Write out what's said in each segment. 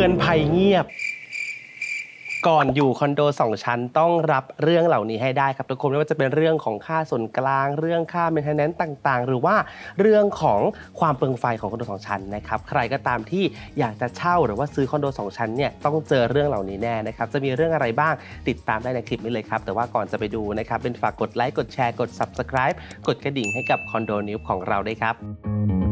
ือนภัยเงียบ ก่อนอยู่คอนโดสองชั้นต้องรับเรื่องเหล่านี้ให้ได้ครับ ทุกคนไม่ว่าจะเป็นเรื่องของค่าส่วนกลาง เรื่องค่าเมนเทนแนนต์ต่างๆ หรือว่าเรื่องของความเปลงไฟของคอนโดสองชั้นนะครับใครก็ตามที่อยากจะเช่าหรือว่าซื้อคอนโดสองชั้นเนี่ยต้องเจอเรื่องเหล่านี้แน่นะครับจะมีเรื่องอะไรบ้างติดตามได้ในคลิปนี้เลยครับ แต่ว่าก่อนจะไปดูนะครับ เป็นฝากกดไลค์ กดแชร์กด Subscribe กดกระดิ่งให้กับคอนโดนิวของเราด้วยครับ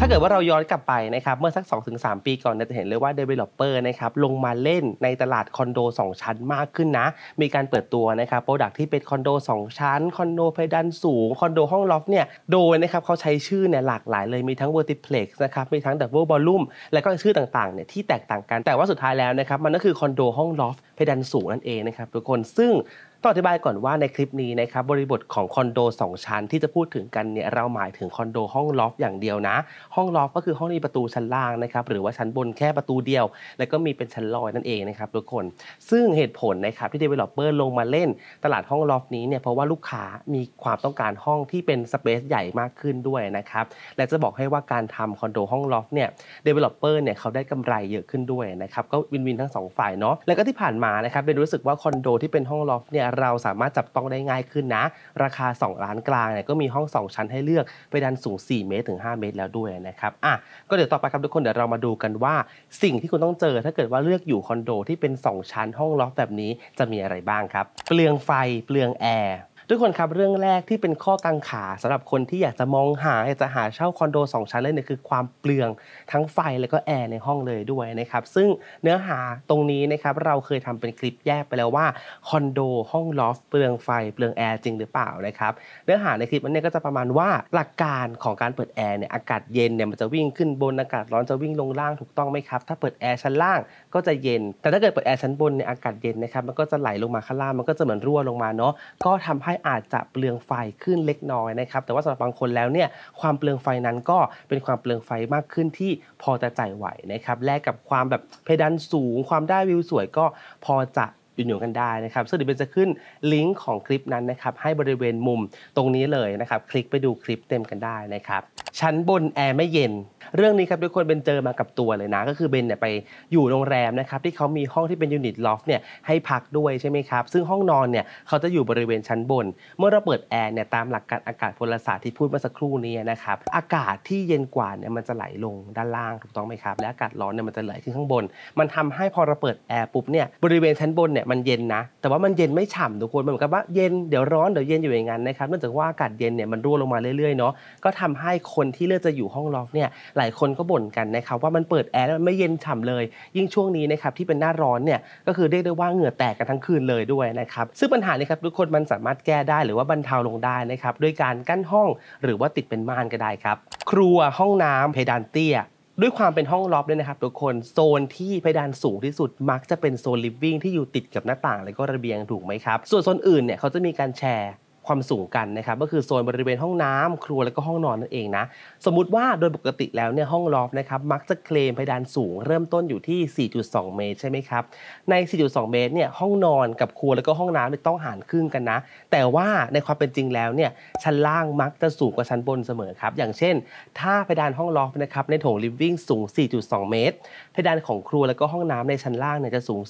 ถ้าเกิดว่าเราย้อนกลับไปนะครับเมื่อสัก2-3 ปี ก่อนจะเห็นเลยว่า Developer นะครับลงมาเล่นในตลาดคอนโด2 ชั้นมากขึ้นนะ มีการเปิดตัวนะครับโปรดักที่เป็นคอนโด2ชั้นคอนโดเพดานสูงคอนโดห้องล็อฟเนี่ยโดยนะครับเขาใช้ชื่อเนี่ยหลากหลายเลยมีทั้ง Vertiplex นะครับมีทั้ง Double Volume และก็ชื่อต่างๆเนี่ยที่แตกต่างกันแต่ว่าสุดท้ายแล้วนะครับมันก็คือคอนโดห้องล็อฟเพดานสูงนั่นเองนะครับทุกคนซึ่งต้องอธิบายก่อนว่าในคลิปนี้นะครับบริบทของคอนโด 2 ชั้น ที่จะพูดถึงกันเนี่ยเราหมายถึงคอนโดห้องล็อกอย่างเดียวนะ ห้องล็อกก็คือห้องที่ประตูชั้นล่างนะครับหรือว่าชั้นบนแค่ประตูเดียว แล้วก็มีเป็นชั้นลอยนั่นเองนะครับทุกคนซึ่งเหตุผลนะครับที่ developer ลงมาเล่นตลาดห้องล็อกนี้เนี่ยเพราะว่าลูกค้ามีความต้องการห้องที่เป็นสเปซใหญ่มากขึ้นด้วยนะครับและจะบอกให้ว่าการทำคอนโดห้องล็อกเนี่ย developer เนี่ยเขาได้กำไรเยอะขึ้นด้วยนะครับก็วินวินทั้ง 2 ฝ่ายเนาะแล้วก็ที่ผ่านมานะครับเป็นรู้สึกว่าคอนโดที่เป็นห้องลอกเนี่ยเี่ยเราสามารถจับต้องได้ง่ายขึ้นนะ ราคา 2 ล้านกลางเนี่ยก็มีห้อง 2 ชั้นให้เลือก ไปดันสูง 4 เมตรถึง 5 เมตรแล้วด้วยนะครับอ่ะก็เดี๋ยวต่อไปครับทุกคนเดี๋ยวเรามาดูกันว่า สิ่งที่คุณต้องเจอถ้าเกิดว่าเลือกอยู่คอนโด ที่เป็น 2 ชั้นห้องล็อกแบบนี้จะมีอะไรบ้างครับ เปลืองไฟเปลืองแอร์ทุกคนครับเรื่องแรกที่เป็นข้อกังขาสำหรับคนที่อยากจะมองหาอยากจะหาเช่าคอนโด2ชั้นเลยเนี่ยคือความเปลืองทั้งไฟแล้วก็แอร์ในห้องเลยด้วยนะครับซึ่งเนื้อหาตรงนี้นะครับเราเคยทำเป็นคลิปแยกไปแล้วว่าคอนโดห้องลอฟเปลืองไฟเปลืองแอร์จริงหรือเปล่านะครับเนื้อหาในคลิปนี้ก็จะประมาณว่าหลักการของการเปิดแอร์เนี่ยอากาศเย็นเนี่ยมันจะวิ่งขึ้นบนอากาศร้อนจะวิ่งลงล่างถูกต้องไหมครับถ้าเปิดแอร์ชั้นล่างก็จะเย็น แต่ถ้าเกิดเปิดแอร์ชั้นบนในอากาศเย็นนะครับ มันก็จะไหลลงมาข้างล่าง มันก็จะเหมือนรั่วลงมาเนาะ ก็ทำให้อาจจะเปลืองไฟขึ้นเล็กน้อยนะครับ แต่ว่าสำหรับบางคนแล้วเนี่ย ความเปลืองไฟนั้นก็เป็นความเปลืองไฟมากขึ้นที่พอจะจ่ายไหวนะครับ แลกกับความแบบเพดานสูง ความได้วิวสวยก็พอจะอยู่หนกันได้นะครับ ซึ่งเดี๋ยวจะขึ้นลิงก์ของคลิปนั้นนะครับ ให้บริเวณมุมตรงนี้เลยนะครับ คลิกไปดูคลิปเต็มกันได้นะครับ ชั้นบนแอร์ไม่เย็นเรื่องนี้ครับทุกคนเป็นเจอมากับตัวเลยนะ ก็คือเบนเนี่ยไปอยู่โรงแรมนะครับที่เขามีห้องที่เป็นยูนิตลอฟเนี่ยให้พักด้วยใช่ไหมครับ ซึ่งห้องนอนเนี่ยเขาจะอยู่บริเวณชั้นบน เมื่อเราเปิดแอร์เนี่ยตามหลักการอากาศพลศาสตร์ที่พูดมาสักครู่นี้นะครับอากาศที่เย็นกว่าเนี่ยมันจะไหลลงด้านล่างถูกต้องไหมครับและอากาศร้อนเนี่ยมันจะไหลขึ้นข้างบน มันทำให้พอเราเปิดแอร์ปุ๊บเนี่ยบริเวณชั้นบนเนี่ยมันเย็นนะแต่ว่ามันเย็นไม่ฉ่ำทุกคนมันเหมือนกับว่าเย็นเดี๋ยวร้อนเดี๋ยวเย็นอยู่อย่างนั้นนะครับเนื่องจากว่าอากาศเย็นเนี่ยมันรั่วลงมาเรื่อยๆเนาะก็ทำให้คนที่เลือกจะอยู่ห้องลอกเนี่ยหลายคนก็บ่นกันนะครับว่ามันเปิดแอร์แล้วมันไม่เย็นฉ่าเลยยิ่งช่วงนี้นะครับที่เป็นหน้าร้อนเนี่ยก็คือเรียกได้ว่าเหงื่อแตกกันทั้งคืนเลยด้วยนะครับซึ่งปัญหานี้ครับทุกคนมันสามารถแก้ได้หรือว่าบรรเทาลงได้นะครับด้วยการกั้นห้อง หรือว่าติดเป็นม่านก็ได้ครับครัวห้องน้ำเพดานเตี้ยด้วยความเป็นห้องล็อบด้วยนะครับทุกคนโซนที่เพดานสูงที่สุด มักจะเป็นโซนลิฟวิ่งที่อยู่ติดกับหน้าต่างแลวก็ระเบียงถูกไหมครับ ส่วนโซนอื่นเนี่ยเขาจะมีการแชร์ความสูงกันนะครับก็คือโซนบริเวณห้องน้ำ ครัว และก็ห้องนอนนั่นเองนะสมมุติว่าโดยปกติแล้วเนี่ยห้องลอฟนะครับมักจะเคลมเพดานสูงเริ่มต้นอยู่ที่ 4.2 เมตรใช่ไหมครับใน 4.2 เมตรเนี่ยห้องนอนกับครัวและก็ห้องน้ำต้องหารครึ่งกันนะ แต่ว่าในความเป็นจริงแล้วเนี่ยชั้นล่างมักจะสูงกว่าชั้นบนเสมอครับ อย่างเช่น ถ้าเพดานห้องลอฟนะครับในโถงลิฟวิ่งสูง 4.2 เมตรเพดานของครัวและก็ห้องน้ำ ในชั้นล่างเนี่ยจะสูง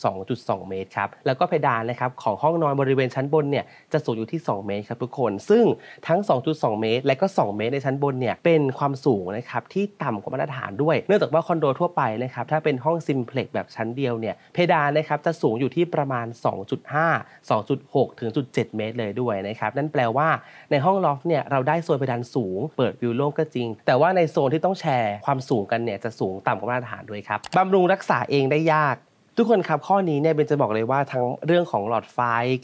2.2 เมตรครับแล้วก็เพดานนะครับของห้องนอนบริเวณชั้นบนเนี่ยจะสูงอยู่ที่ 2 เมตรครับทุกคน ซึ่งทั้ง 2.2 เมตร และก็ 2 เมตร ในชั้นบน เนี่ย เป็นความสูงนะครับ ที่ต่ำกว่ามาตรฐานด้วย เนื่องจากว่าคอนโดทั่วไปนะครับ ถ้าเป็นห้องซิมเพล็กแบบชั้นเดียว เนี่ย เพดานนะครับ จะสูงอยู่ที่ประมาณ 2.5 2.6ถึง7เมตรเลยด้วยนะครับ นั่นแปลว่าในห้องลอฟเนี่ย เราได้โซนเพดานสูง เปิดวิวโล่งก็จริง แต่ว่าในโซนที่ต้องแชร์ความสูงกัน เนี่ย จะสูงต่ำกว่ามาตรฐานด้วยครับบำรุงรักษาเองได้ยากทุกคนครับข้อนี้เนี่ยเบนจะบอกเลยว่าทั้งเรื่องของหลอดไฟ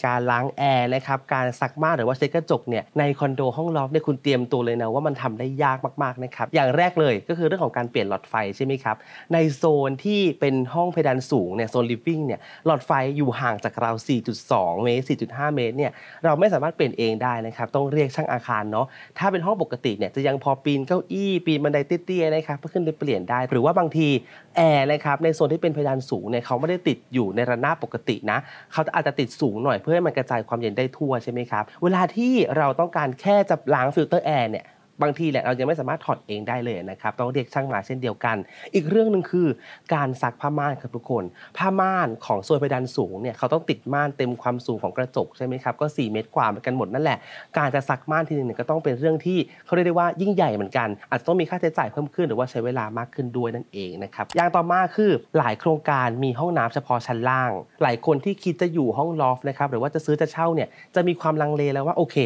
การล้างแอร์นะครับการซักม่านหรือว่าเช็ดกระจกเนี่ยในคอนโดห้องล็อกเนี่ยคุณเตรียมตัวเลยนะว่ามันทำได้ยากมากๆนะครับอย่างแรกเลยก็คือเรื่องของการเปลี่ยนหลอดไฟใช่ไหมครับในโซนที่เป็นห้องเพดานสูงเนี่ยโซนลิฟวิ่งเนี่ยหลอดไฟอยู่ห่างจากเรา 4.2เมตร4.5 เมตรเนี่ยเราไม่สามารถเปลี่ยนเองได้นะครับต้องเรียกช่างอาคารเนาะถ้าเป็นห้องปกติเนี่ยจะยังพอปีนเก้าอี้ปีนบันไดเตี้ยๆนะครับเพื่อขึ้นไปเปลี่ยนได้หรือว่าบางทีแอร์นะครับในโซนที่เป็นเพดานสูงเนี่ยเขาไม่ได้ติดอยู่ในระนาบปกตินะ เขาอาจจะติดสูงหน่อยเพื่อให้มันกระจายความเย็นได้ทั่วใช่ไหมครับ เวลาที่เราต้องการแค่จะล้างฟิลเตอร์แอร์เนี่ยบางทีแหละเราจะไม่สามารถถอดเองได้เลยนะครับต้องเรียกช่างมาเช่นเดียวกัน อีกเรื่องหนึ่งคือการซักผ้าม่านครับทุกคน ผ้าม่านของโซนเพดานสูงเนี่ยเขาต้องติดม่านเต็มความสูงของกระจกใช่ไหมครับก็4เมตรกว่าเหมือนกันหมดนั่นแหละการจะซักม่านทีนึงเนี่ยก็ต้องเป็นเรื่องที่เขาเรียกได้ว่ายิ่งใหญ่เหมือนกัน อาจจะต้องมีค่าใช้จ่ายเพิ่มขึ้นหรือว่าใช้เวลามากขึ้นด้วยนั่นเองนะครับอย่างต่อมาคือหลายโครงการมีห้องน้ำเฉพาะชั้นล่าง หลายคนที่คิดจะอยู่ห้องลอฟนะครับหรือว่าจะซื้อจะเช่าเนี่ยจะมีความลังเลแล้วว่าโอเค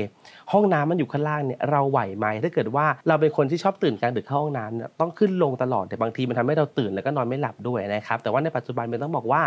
ห้องน้ำมันอยู่ข้างล่างเนี่ยเราไหวไหมถ้าเกิดว่าเราเป็นคนที่ชอบตื่นกลางดึกเข้าห้องน้ำต้องขึ้นลงตลอดแต่บางทีมันทำให้เราตื่นแล้วก็นอนไม่หลับด้วยนะครับ แต่ว่าในปัจจุบันมันต้องบอกว่า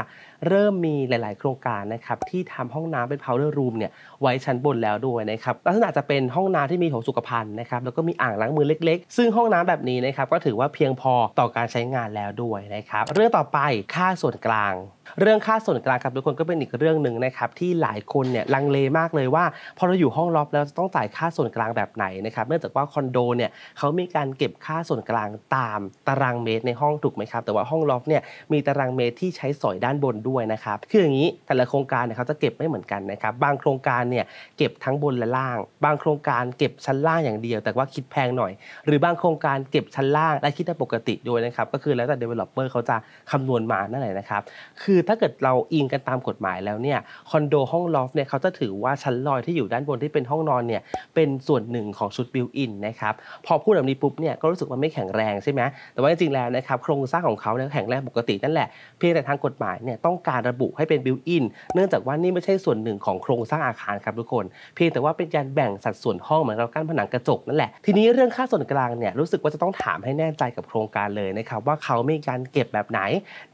เริ่มมีหลายๆ โครงการนะครับที่ทำห้องน้ำเป็น powder room เนี่ยไว้ชั้นบนแล้วด้วยนะครับลักษณะจะเป็นห้องน้ำที่มีโถสุขภัณฑ์นะครับแล้วก็มีอ่างล้างมือเล็ก ๆ ซึ่งห้องน้ำแบบนี้นะครับก็ถือว่าเพียงพอต่อการใช้งานแล้วด้วยนะครับเรื่องต่อไปค่าส่วนกลางเรื่องค่าส่วนกลางครับทุกคนก็เป็นอีกเรื่องหนึ่งนะครับที่หลายคนเนี่ยลังเลมากเลยว่าพอเราอยู่ห้องล็อบแล้วต้องจ่ายค่าส่วนกลางแบบไหนนะครับเนื่องจากว่าคอนโดเนี่ยเขามีการเก็บค่าส่วนกลางตามตารางเมตรในห้องถูกไหมครับแต่ว่าห้องล็อบเนี่ยมีตารางเมตรที่ใช้สอยด้านบนด้วยนะครับคืออย่างนี้แต่ละโครงการเนี่ยเขาจะเก็บไม่เหมือนกันนะครับบางโครงการเนี่ยเก็บทั้งบนและล่าง บางโครงการเก็บชั้นล่างอย่างเดียว แต่ว่าคิดแพงหน่อย หรือบางโครงการเก็บชั้นล่างและคิดได้ปกติด้วยนะครับก็คือแล้วแต่เเดลลอปเปอร์เขาจะคำนวณมานั่นแหละนะครับ คือือถ้าเกิดเราอิงกันตามกฎหมายแล้วเนี่ยคอนโดห้องลอฟเนี่ยเขาจะถือว่าชั้นลอยที่อยู่ด้านบนที่เป็นห้องนอนเนี่ยเป็นส่วนหนึ่งของชุดบิวอินนะครับพอพูดแบบนี้ปุ๊บเนี่ยก็รู้สึกว่าไม่แข็งแรงใช่ไหมแต่ว่าจริงๆแล้วนะครับโครงสร้างของเขาเนี่ยแข็งแรงปกตินั่นแหละเพียงแต่ทางกฎหมายเนี่ยต้องการระบุให้เป็นบิวอินเนื่องจากว่านี่ไม่ใช่ส่วนหนึ่งของโครงสร้างอาคารครับทุกคน เพียงแต่ว่าเป็นการแบ่งสัดส่วนห้องเหมือนเรากั้นผนังกระจกนั่นแหละทีนี้เรื่องค่าส่วนกลางเนี่ยรู้สึกว่าจะต้องถามให้แน่ใจกับโครงการเลยนะครับว่าเขาม่การเก็บแบบไหน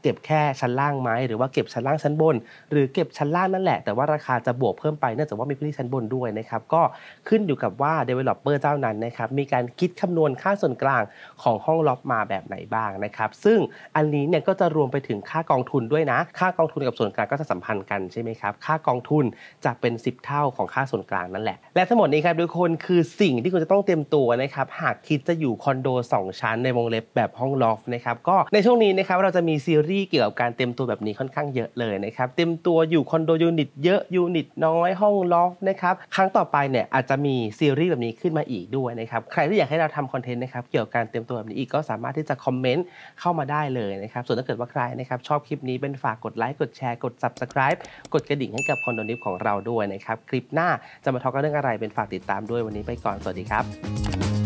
เก็บแค่ชั้นล่างไหมหรือว่าเก็บชั้นล่างชั้นบน หรือเก็บชั้นล่างนั่นแหละแต่ว่าราคาจะบวกเพิ่มไป เนื่องจากว่ามีพื้นที่ชั้นบนด้วยนะครับก็ขึ้นอยู่กับว่า developer เจ้านั้นนะครับมีการคิดคำนวณค่าส่วนกลางของห้องล็อบมาแบบไหนบ้างนะครับ ซึ่งอันนี้เนี่ยก็จะรวมไปถึงค่ากองทุนด้วยนะ ค่ากองทุนกับส่วนกลางก็จะสัมพันธ์กันใช่ไหมครับค่ากองทุนจะเป็น 10 เท่าของค่าส่วนกลางนั่นแหละและทั้งหมดนี้ครับทุกคนคือสิ่งที่คุณจะต้องเตรียมตัวนะครับหากคิดจะอยู่คอนโด2 ชั้นในวงเล็บแบบห้องล็อบนะครับก็ในช่วงนี้นะครับเราจะมีซีรีส์เกี่ยวกับการเตรียมตัวแบบนี้ค่อนข้างเยอะเลยนะครับ เต็มตัวอยู่คอนโดยูนิตเยอะยูนิตน้อยห้องลอฟนะครับ ครั้งต่อไปเนี่ยอาจจะมีซีรีส์แบบนี้ขึ้นมาอีกด้วยนะครับ ใครที่อยากให้เราทำคอนเทนต์นะครับ เกี่ยวกับการเต็มตัวแบบนี้อีกก็สามารถที่จะคอมเมนต์เข้ามาได้เลยนะครับ ส่วนถ้าเกิดว่าใครนะครับ ชอบคลิปนี้เป็นฝากกดไลค์กดแชร์กด subscribe กดกระดิ่งให้กับคอนโดนิฟของเราด้วยนะครับคลิปหน้าจะมาทอล์กเรื่องอะไร เป็นฝากติดตามด้วยวันนี้ไปก่อนสวัสดีครับ